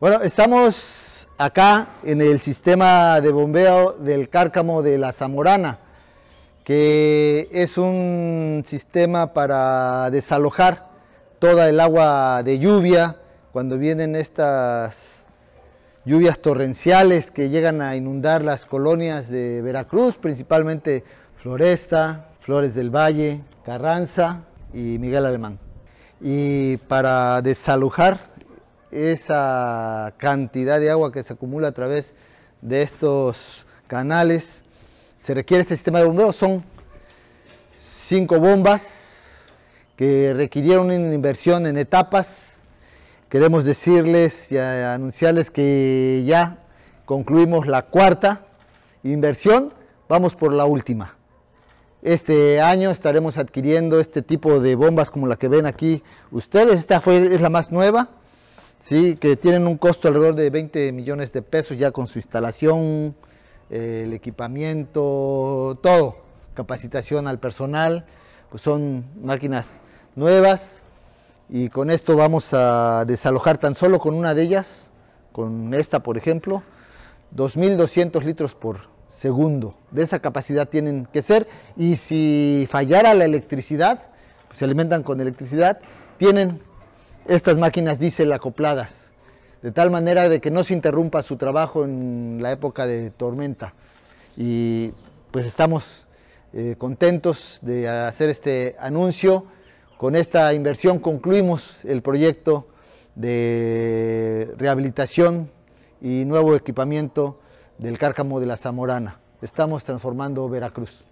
Bueno, estamos acá en el sistema de bombeo del cárcamo de la Zamorana, que es un sistema para desalojar toda el agua de lluvia cuando vienen estas lluvias torrenciales que llegan a inundar las colonias de Veracruz, principalmente Floresta, Flores del Valle, Carranza y Miguel Alemán. Y para desalojar esa cantidad de agua que se acumula a través de estos canales. Se requiere este sistema de bombeo, son cinco bombas que requirieron una inversión en etapas. Queremos decirles y anunciarles que ya concluimos la cuarta inversión, vamos por la última. Este año estaremos adquiriendo este tipo de bombas como la que ven aquí ustedes. Esta fue, es la más nueva, ¿sí? que tienen un costo alrededor de 20 millones de pesos ya con su instalación, eh, el equipamiento, todo, capacitación al personal, pues son máquinas nuevas y con esto vamos a desalojar tan solo con una de ellas, con esta por ejemplo, 2.200 litros por segundo. De esa capacidad tienen que ser y si fallara la electricidad, pues se alimentan con electricidad, tienen estas máquinas diésel acopladas, de tal manera de que no se interrumpa su trabajo en la época de tormenta. Y pues estamos eh, contentos de hacer este anuncio. Con esta inversión concluimos el proyecto de rehabilitación y nuevo equipamiento del cárcamo de la Zamorana. Estamos transformando Veracruz.